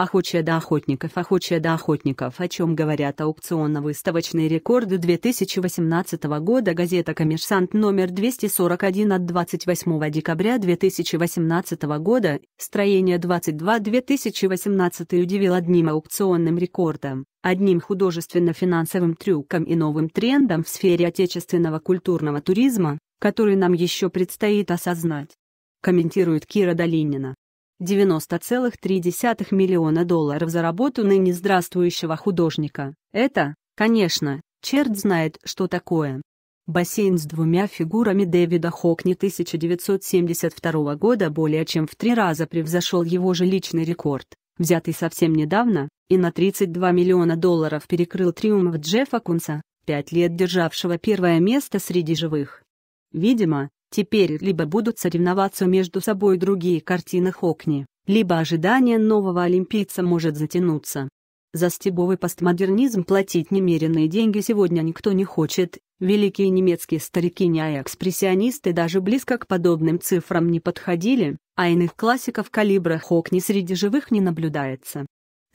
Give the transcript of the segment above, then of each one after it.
Охочая до охотников, охочая до охотников, о чем говорят аукционно-выставочные рекорды 2018 года, газета «Коммерсант» номер 241 от 28 декабря 2018 года, строение 22 2018 удивил одним аукционным рекордом, одним художественно-финансовым трюком и новым трендом в сфере отечественного культурного туризма, который нам еще предстоит осознать. Комментирует Кира Долинина. 90,3 миллиона долларов за работу ныне здравствующего художника. Это, конечно, черт знает, что такое. Бассейн с двумя фигурами Дэвида Хокни 1972 года более чем в три раза превзошел его же личный рекорд, взятый совсем недавно, и на 32 миллиона долларов перекрыл триумф Джеффа Кунса, пять лет державшего первое место среди живых. Видимо, Теперь либо будут соревноваться между собой другие картины Хокни, либо ожидание нового олимпийца может затянуться. За стебовый постмодернизм платить немеренные деньги сегодня никто не хочет, великие немецкие старики экспрессионисты даже близко к подобным цифрам не подходили, а иных классиков калибра Хокни среди живых не наблюдается.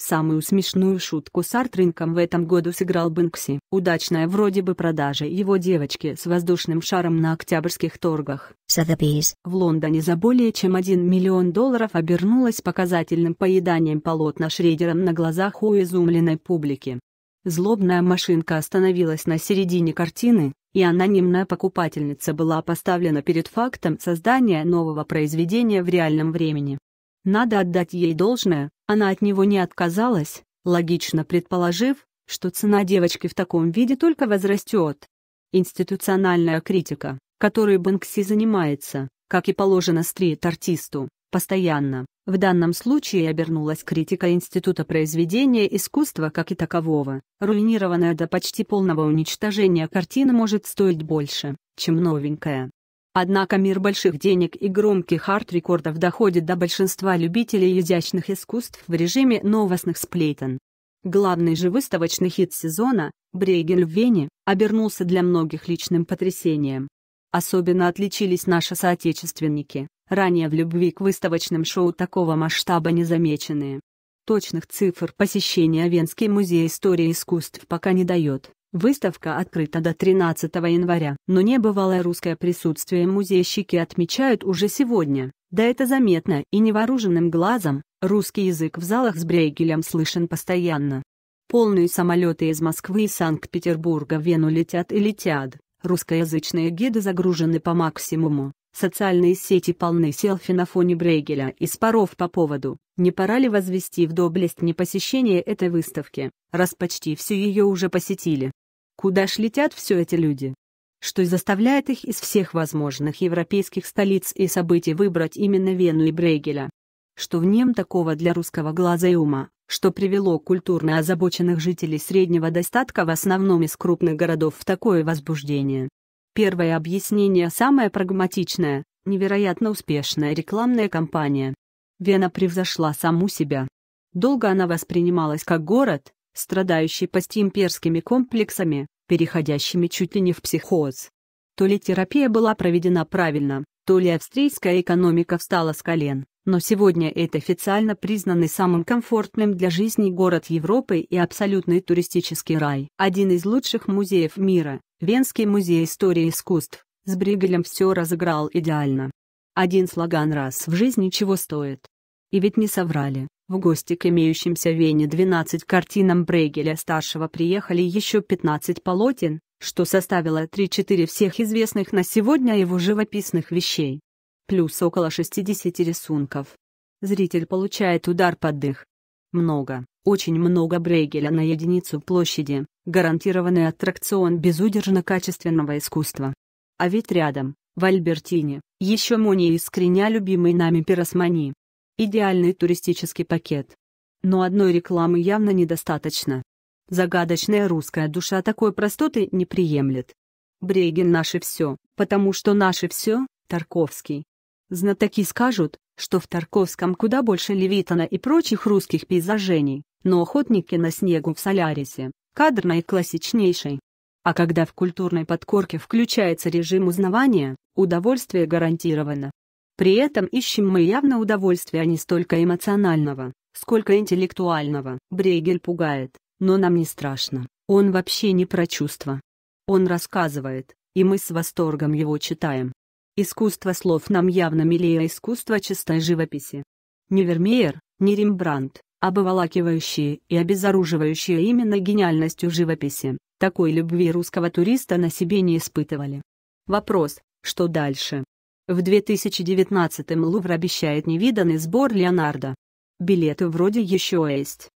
Самую смешную шутку с арт-рынком в этом году сыграл Бэнкси. Удачная вроде бы продажа его девочки с воздушным шаром на октябрьских торгах. Sotheby's. В Лондоне за более чем 1 миллион долларов обернулась показательным поеданием полотна Шредером на глазах у изумленной публики. Злобная машинка остановилась на середине картины, и анонимная покупательница была поставлена перед фактом создания нового произведения в реальном времени. Надо отдать ей должное, она от него не отказалась, логично предположив, что цена девочки в таком виде только возрастет. Институциональная критика, которой Бэнкси занимается, как и положено стрит-артисту, постоянно, в данном случае обернулась критика Института произведения искусства как и такового. Руинированная до почти полного уничтожения картина может стоить больше, чем новенькая. Однако мир больших денег и громких арт-рекордов доходит до большинства любителей изящных искусств в режиме новостных сплетен. Главный же выставочный хит сезона, Брейгель в Вене, обернулся для многих личным потрясением. Особенно отличились наши соотечественники, ранее в любви к выставочным шоу такого масштаба незамеченные. Точных цифр посещения Венский музей истории искусств пока не дает, Выставка открыта до 13 января, но небывалое русское присутствие музейщики отмечают уже сегодня. Да это заметно и невооруженным глазом, русский язык в залах с Брейгелем слышен постоянно. Полные самолеты из Москвы и Санкт-Петербурга в Вену летят и летят, русскоязычные гиды загружены по максимуму. Социальные сети полны селфи на фоне Брейгеля и споров по поводу, не пора ли возвести в доблесть непосещение этой выставки, раз почти все ее уже посетили. Куда ж летят все эти люди? Что заставляет их из всех возможных европейских столиц и событий выбрать именно Вену и Брегеля. Что в нем такого для русского глаза и ума, что привело культурно озабоченных жителей среднего достатка в основном из крупных городов в такое возбуждение. Первое объяснение самое прагматичное, невероятно успешная рекламная кампания. Вена превзошла саму себя. Долго она воспринималась как город, страдающий постимперскими комплексами, переходящими чуть ли не в психоз. То ли терапия была проведена правильно, то ли австрийская экономика встала с колен, но сегодня это официально признанный самым комфортным для жизни город Европы и абсолютный туристический рай. Один из лучших музеев мира, Венский музей истории искусств, с Бригелем все разыграл идеально. Один слоган раз в жизни чего стоит. И ведь не соврали. В гости к имеющимся в Вене 12 картинам Брейгеля-старшего приехали еще 15 полотен, что составило 3-4 всех известных на сегодня его живописных вещей. Плюс около 60 рисунков. Зритель получает удар под дых. Много, очень много Брейгеля на единицу площади, гарантированный аттракцион безудержно качественного искусства. А ведь рядом, в Альбертине, еще Мони искренне любимый нами пиросмани. Идеальный туристический пакет. Но одной рекламы явно недостаточно. Загадочная русская душа такой простоты не приемлет. Брегин наше все, потому что наше все – Тарковский. Знатоки скажут, что в Тарковском куда больше Левитана и прочих русских пейзажений, но охотники на снегу в Солярисе – кадрной наиклассичнейший. А когда в культурной подкорке включается режим узнавания, удовольствие гарантировано. При этом ищем мы явно удовольствия а не столько эмоционального, сколько интеллектуального. Брегель пугает, но нам не страшно, он вообще не про чувства. Он рассказывает, и мы с восторгом его читаем. Искусство слов нам явно милее искусства чистой живописи. Не Вермеер, не Рембрандт, обволакивающие и обезоруживающие именно гениальностью живописи, такой любви русского туриста на себе не испытывали. Вопрос, что дальше? В 2019-м Лувр обещает невиданный сбор Леонардо. Билеты вроде еще есть.